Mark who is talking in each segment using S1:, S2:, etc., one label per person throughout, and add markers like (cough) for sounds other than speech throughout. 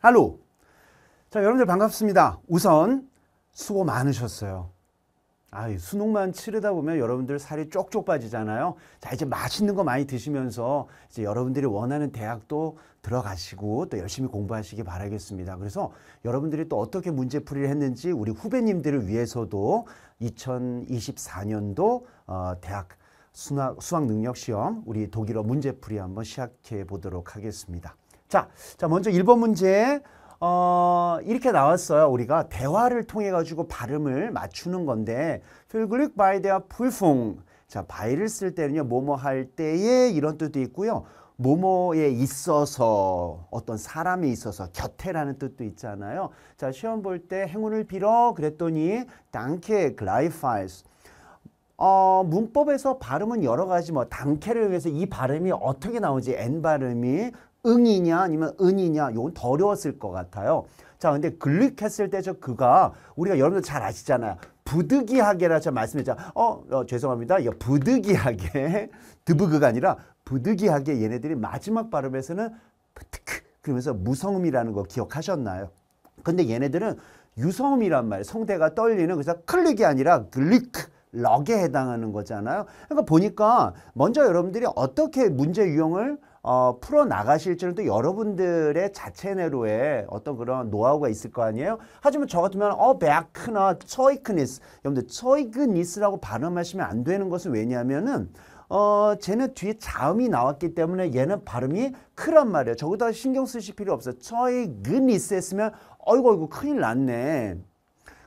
S1: 할로. 자, 여러분들 반갑습니다. 우선 수고 많으셨어요. 아, 수능만 치르다 보면 여러분들 살이 쪽쪽 빠지잖아요. 자, 이제 맛있는 거 많이 드시면서 이제 여러분들이 원하는 대학도 들어가시고 또 열심히 공부하시기 바라겠습니다. 그래서 여러분들이 또 어떻게 문제풀이를 했는지 우리 후배님들을 위해서도 2024년도 어, 대학 수학, 수학 능력 시험 우리 독일어 문제풀이 한번 시작해 보도록 하겠습니다. 자, 자 먼저 1번 문제 어, 이렇게 나왔어요. 우리가 대화를 통해 가지고 발음을 맞추는 건데 필그릭 바이 대화 풀풍 자, 바이를 쓸 때는요. 뭐뭐 할 때에 이런 뜻도 있고요. 뭐뭐에 있어서 어떤 사람이 있어서 곁에라는 뜻도 있잖아요. 자, 시험 볼 때 행운을 빌어 그랬더니 단케 글라이파이스 어, 문법에서 발음은 여러 가지 뭐 담케를 위해서 이 발음이 어떻게 나오지? N 발음이 응이냐 아니면 은이냐 이건더 어려웠을 것 같아요. 자 근데 글릭했을 때 저 그가 우리가 여러분들 잘 아시잖아요. 부득이하게라 제가 말씀했죠. 어, 어 죄송합니다. 이거 부득이하게 (laughs) 드브그가 아니라 부득이하게 얘네들이 마지막 발음에서는 푸득크 그러면서 무성음이라는 거 기억하셨나요? 근데 얘네들은 유성음이란 말이에요 성대가 떨리는 그래서 클릭이 아니라 글릭 럭에 해당하는 거잖아요. 그러니까 보니까 먼저 여러분들이 어떻게 문제 유형을 어, 풀어 나가실 줄은 또 여러분들의 자체 내로의 어떤 그런 노하우가 있을 거 아니에요? 하지만 저 같으면 어베크나 처이크니스 여러분들 처이크니스라고 발음하시면 안 되는 것은 왜냐면은 어, 쟤는 뒤에 자음이 나왔기 때문에 얘는 발음이 크란 말이에요. 저기다 신경 쓰실 필요 없어요. 처이그니스 했으면 어이구 어이구 큰일 났네.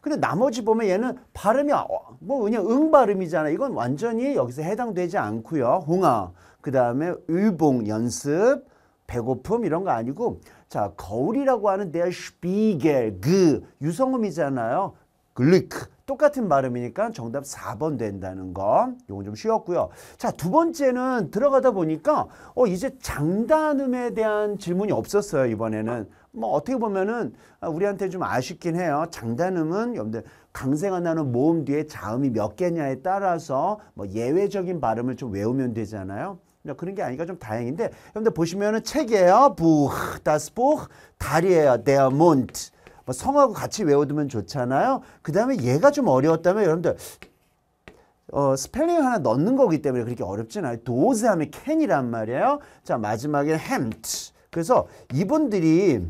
S1: 근데 나머지 보면 얘는 발음이 어, 뭐 그냥 응 발음이잖아. 이건 완전히 여기서 해당되지 않고요. 홍아. 그 다음에 의봉 연습, 배고픔 이런 거 아니고 자 거울이라고 하는 데 스피겔 그 유성음이잖아요. 글리크 똑같은 발음이니까 정답 4번 된다는 거. 요건 좀 쉬웠고요. 자, 두 번째는 들어가다 보니까 어 이제 장단음에 대한 질문이 없었어요, 이번에는. 뭐 어떻게 보면은 아, 우리한테 좀 아쉽긴 해요. 장단음은 여러분들 강생한 나는 모음 뒤에 자음이 몇 개냐에 따라서 뭐 예외적인 발음을 좀 외우면 되잖아요. 뭐 그런 게 아니니까 좀 다행인데 여러분들 보시면은 책이에요. 부흐, 다스부흐, 달이에요. 데어몬트. 뭐 성하고 같이 외워두면 좋잖아요. 그 다음에 얘가 좀 어려웠다면 여러분들 어, 스펠링 하나 넣는 거기 때문에 그렇게 어렵진 않아요. 도즈 하면 캔이란 말이에요. 자 마지막에 햄트. 그래서 이분들이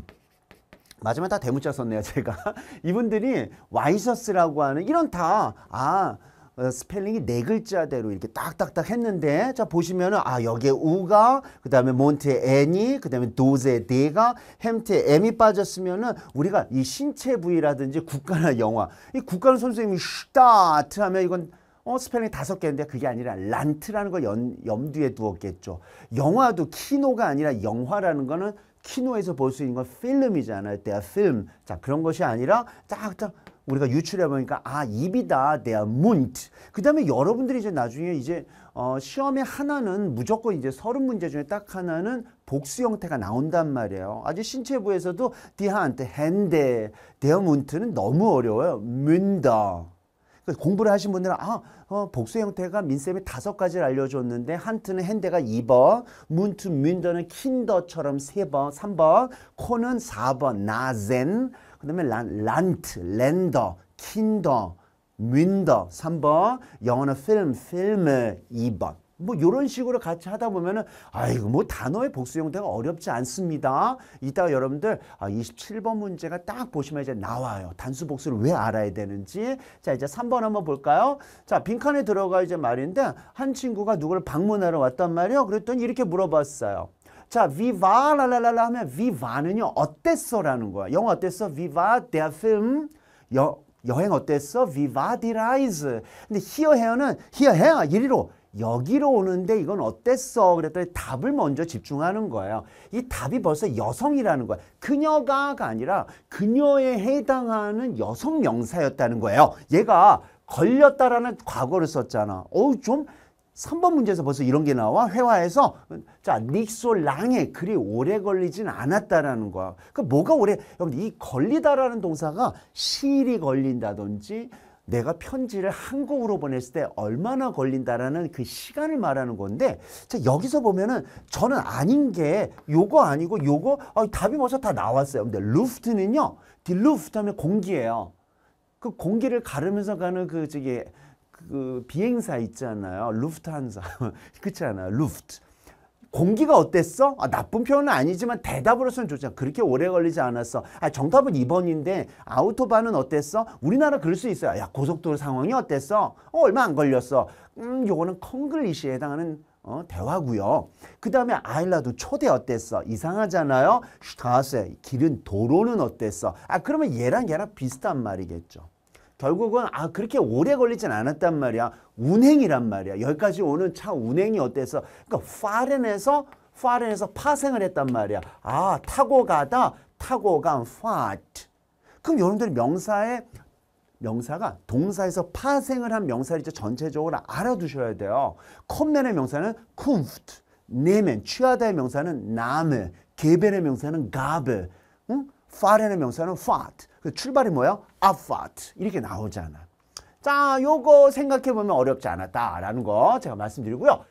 S1: 마지막 다 대문자 썼네요 제가 (laughs) 이분들이 와이셔스라고 하는 이런 다아 어, 스펠링이 네 글자대로 이렇게 딱딱딱 했는데 자 보시면은 아 여기에 우가 그다음에 몬트에 애니 그다음에 도제 네가 햄트에 애이 빠졌으면은 우리가 이 신체 부위라든지 국가나 영화 이 국가는 선생님이 슈타트 하면 이건 어, 스펠링이 다섯 개인데 그게 아니라 란트라는 걸 연, 염두에 두었겠죠. 영화도 키노가 아니라 영화라는 거는 키노에서 볼 수 있는 건 필름이잖아요. 대야 필름. 자, 그런 것이 아니라 딱딱 우리가 유출해 보니까 아 입이다 대 h e y munt 그 다음에 여러분들이 이제 나중에 이제 어, 시험에 하나는 무조건 이제 서른 문제 중에 딱 하나는 복수 형태가 나온단 말이에요 아주 신체부에서도 디한테 핸데 대어문트는 너무 어려워요 문다 그러니까 공부를 하신 분들은 아 어, 복수 형태가 민쌤이 다섯 가지를 알려줬는데 한트는 핸데가 2번 문트 민더는 킨더처럼 3번 3번 코는 4번 나젠 그 다음에 란트, 랜더, 킨더, 윈더 3번, 영어는 필름, 필 m 2번. 뭐 이런 식으로 같이 하다 보면은 아이고 뭐 단어의 복수 형태가 어렵지 않습니다. 이따 가 여러분들 아 27번 문제가 딱 보시면 이제 나와요. 단수 복수를 왜 알아야 되는지. 자 이제 3번 한번 볼까요? 자 빈칸에 들어가 이제 말인데 한 친구가 누구를 방문하러 왔단 말이에요. 그랬더니 이렇게 물어봤어요. 자, v i v 라라라라 하면 v i v 는요 어땠어라는 거야. 영화 어땠어? viva d e 여, 여행 어땠어? viva d i 근데 here 는 here 이리로 여기로 오는데 이건 어땠어? 그랬더니 답을 먼저 집중하는 거예요. 이 답이 벌써 여성이라는 거야. 그녀가가 아니라 그녀에 해당하는 여성 명사였다는 거예요. 얘가 걸렸다라는 과거를 썼잖아. 어우 좀 3번 문제에서 벌써 이런 게 나와 회화에서 자 닉솔랑에 그리 오래 걸리진 않았다라는 거야. 그러니까 뭐가 오래 여러분 이 걸리다라는 동사가 시일이 걸린다든지 내가 편지를 한국으로 보냈을 때 얼마나 걸린다라는 그 시간을 말하는 건데 자 여기서 보면은 저는 아닌 게 요거 아니고 요거 아, 답이 벌써 다 나왔어요. 근데 루프트는요. 디 루프트 하면 공기예요. 그 공기를 가르면서 가는 그 저기 그 비행사 있잖아요. 루프트한사. (laughs) 그렇지 않아요. 루프트. 공기가 어땠어? 아, 나쁜 표현은 아니지만 대답으로서는 좋잖아. 그렇게 오래 걸리지 않았어. 아, 정답은 2번인데 아우토반은 어땠어? 우리나라 그럴 수 있어요. 야, 고속도로 상황이 어땠어? 어, 얼마 안 걸렸어. 음, 요거는 콩글리시에 해당하는 어, 대화고요. 그 다음에 아일라도 초대 어땠어? 이상하잖아요. 슈타세 길은 도로는 어땠어? 아 그러면 얘랑 얘랑 비슷한 말이겠죠. 결국은 아 그렇게 오래 걸리진 않았단 말이야. 운행이란 말이야. 여기까지 오는 차 운행이 어때서 그러니까 파렌에서 파렌에서 파생을 했단 말이야. 아 타고 가다 타고 간 파트. 그럼 여러분들명사에 명사가 동사에서 파생을 한 명사를 이제 전체적으로 알아두셔야 돼요. 컴넨의 명사는 쿰프트, 네면 취하다의 명사는 나메, 개별의 명사는 가베, 응? far이라는 명사는 fart. 그 출발이 뭐야? a fart. 이렇게 나오잖아. 자, 요거 생각해 보면 어렵지 않았다라는 거 제가 말씀드리고요.